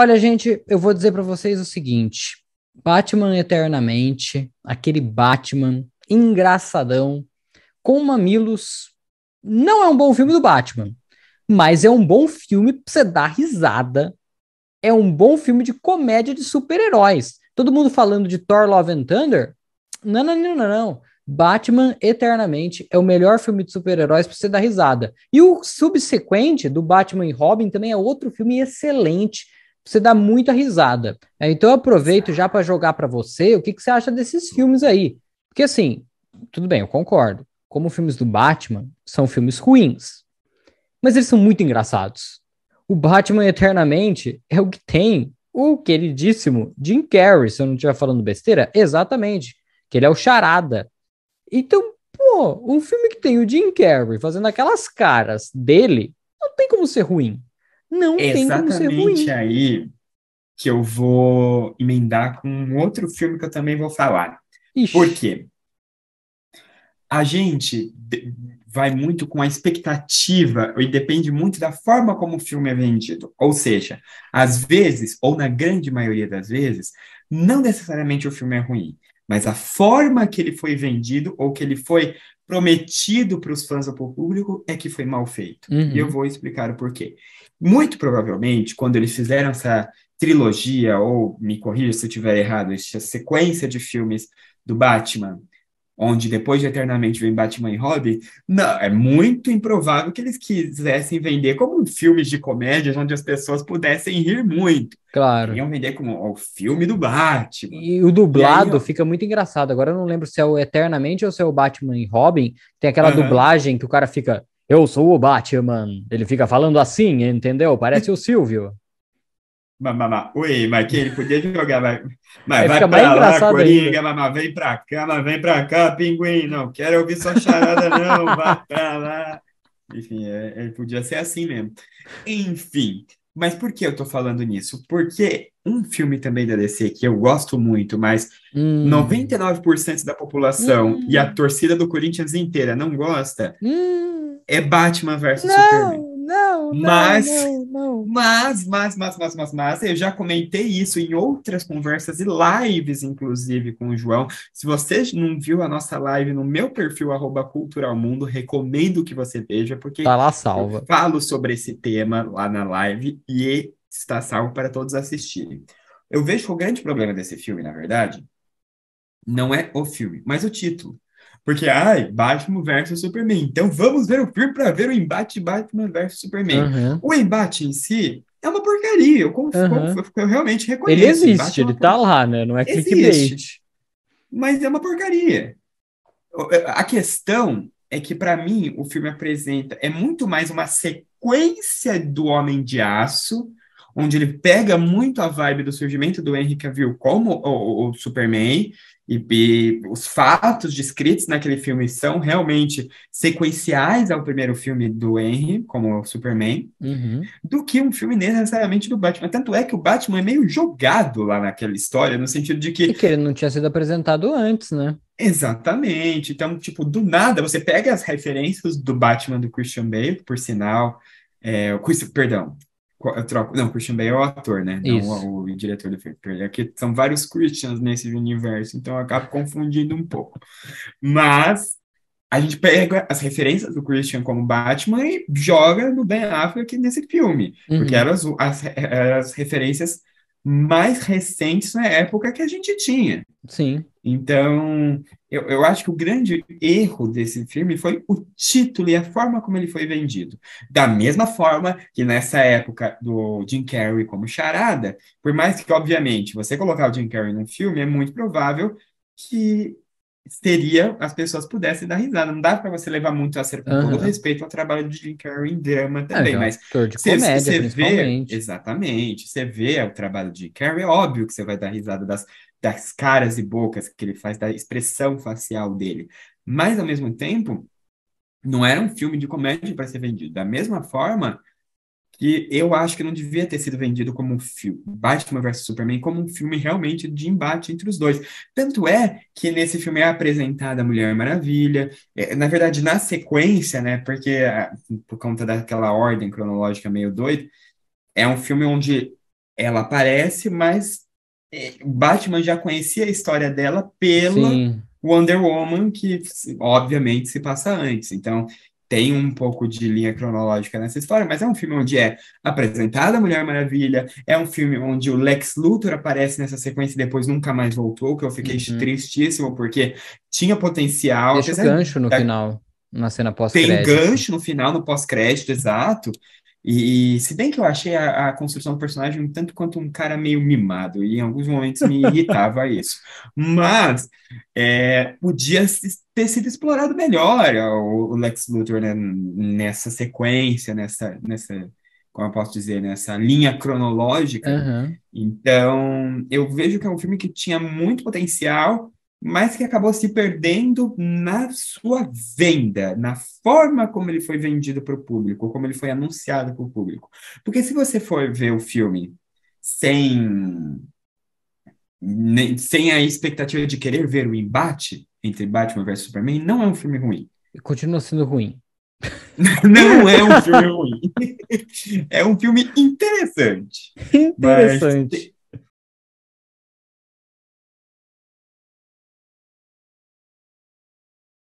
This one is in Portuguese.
Olha, gente, eu vou dizer para vocês o seguinte: Batman Eternamente, aquele Batman engraçadão, com mamilos, não é um bom filme do Batman, mas é um bom filme pra você dar risada. É um bom filme de comédia de super-heróis. Todo mundo falando de Thor Love and Thunder? Não, não, não, não, não. Batman Eternamente é o melhor filme de super-heróis para você dar risada. E o subsequente do Batman e Robin também é outro filme excelente você dá muita risada. É, então eu aproveito já para jogar para você o que, que você acha desses filmes aí. Porque assim, tudo bem, eu concordo. Como filmes do Batman são filmes ruins, mas eles são muito engraçados. O Batman Eternamente é o que tem o queridíssimo Jim Carrey, se eu não estiver falando besteira, exatamente, que ele é o charada. Então, pô, um filme que tem o Jim Carrey fazendo aquelas caras dele, não tem como ser ruim. Não é tem como ser ruim. Exatamente aí que eu vou emendar com um outro filme que eu também vou falar. Ixi. Por quê? A gente vai muito com a expectativa e depende muito da forma como o filme é vendido. Ou seja, às vezes, ou na grande maioria das vezes, não necessariamente o filme é ruim, mas a forma que ele foi vendido ou que ele foi prometido para os fãs ao público é que foi mal feito. Uhum. E eu uhum. vou explicar o porquê. Muito provavelmente, quando eles fizeram essa trilogia, ou me corrija se eu estiver errado, essa sequência de filmes do Batman, onde depois de eternamente vem Batman e Robin, não, é muito improvável que eles quisessem vender como filmes de comédia onde as pessoas pudessem rir muito. Claro. Iam vender como o filme do Batman. E o dublado e aí, fica muito engraçado. Agora eu não lembro se é o Eternamente ou se é o Batman e Robin. Tem aquela uh -huh. dublagem que o cara fica, eu sou o Batman. Ele fica falando assim, entendeu? Parece o Silvio mamá, oi, mas que ele podia jogar, mas, mas eh, vai pra lá, Coringa, mamá, vem pra cá, mas vem pra cá, pinguim, não quero ouvir sua charada, não, vai pra lá. Enfim, é, ele é, podia ser assim mesmo. Enfim, mas por que eu tô falando nisso? Porque um filme também da DC que eu gosto muito, mas hum. 99% da população hum. e a hum. torcida do Corinthians inteira não gosta, hum. é Batman versus não. Superman não, mas, não, não. Mas, mas, mas, mas, mas, mas, eu já comentei isso em outras conversas e lives, inclusive, com o João. Se você não viu a nossa live no meu perfil, arroba culturalmundo, recomendo que você veja, porque tá lá salva. eu falo sobre esse tema lá na live e está salvo para todos assistirem. Eu vejo que o grande problema desse filme, na verdade, não é o filme, mas o título. Porque, ai, Batman versus Superman. Então vamos ver o filme para ver o embate Batman versus Superman. Uhum. O embate em si é uma porcaria. Eu, uhum. eu realmente reconheço. Ele é existe, ele tá lá, né? Não é clickbait. Mas é uma porcaria. É, a questão é que, para mim, o filme apresenta é muito mais uma sequência do Homem de Aço onde ele pega muito a vibe do surgimento do Henry Cavill como o, o Superman, e, e, os fatos descritos naquele filme são realmente sequenciais ao primeiro filme do Henry, como o Superman, uhum. do que um filme necessariamente do Batman. Tanto é que o Batman é meio jogado lá naquela história, no sentido de que. E que ele não tinha sido apresentado antes, né? Exatamente. Então, tipo, do nada, você pega as referências do Batman do Christian Bale, por sinal. É, o, perdão, eu troco. Não, Christian Bale é o ator, né? Não o, o, diretor do filme. É que são vários Christians nesse universo, então eu acabo confundindo um pouco. Mas a gente pega as referências do Christian como Batman e joga no Ben Affleck nesse filme. Uhum. Porque eram as, as, as referências mais recentes na época que a gente tinha. Sim. Então, eu, eu acho que o grande erro desse filme foi o título e a forma como ele foi vendido. Da mesma forma que nessa época do Jim Carrey como charada, por mais que, obviamente, você colocar o Jim Carrey num filme, é muito provável que seria as pessoas pudessem dar risada. Não dá para você levar muito a sério, com uhum. todo respeito ao trabalho de Jim Carrey em drama é, também, é, mas você, comédia, você vê, exatamente, você vê o trabalho de Jim Carrey, é óbvio que você vai dar risada das, das caras e bocas que ele faz, da expressão facial dele. Mas, ao mesmo tempo, não era um filme de comédia para ser vendido. Da mesma forma, que eu acho que não devia ter sido vendido como um filme, Batman vs Superman, como um filme realmente de embate entre os dois. Tanto é que nesse filme é apresentada a Mulher Maravilha, é, na verdade, na sequência, né, porque ah, por conta daquela ordem cronológica meio doida, é um filme onde ela aparece, mas é, Batman já conhecia a história dela pela Sim. Wonder Woman, que obviamente se passa antes. Então, tem um pouco de linha cronológica nessa história, mas é um filme onde é apresentada a Mulher Maravilha, é um filme onde o Lex Luthor aparece nessa sequência e depois nunca mais voltou, que eu fiquei uhum. tristíssimo porque tinha potencial. Tem gancho no da... É. final, na cena pós-crédito. Tem gancho no final, no pós-crédito, exato. E, se bem que eu achei a, a, construção do personagem um tanto quanto um cara meio mimado, e em alguns momentos me irritava isso. Mas é, podia ter sido explorado melhor o, o Lex Luthor né, nessa sequência, nessa, nessa, como eu posso dizer, nessa linha cronológica. Uhum. Então, eu vejo que é um filme que tinha muito potencial, mas que acabou se perdendo na sua venda, na forma como ele foi vendido para o público, como ele foi anunciado para o público. Porque se você for ver o filme sem sem a expectativa de querer ver o embate entre Batman versus Superman, não é um filme ruim. Continua sendo ruim. não é um filme ruim. é um filme interessante. Interessante.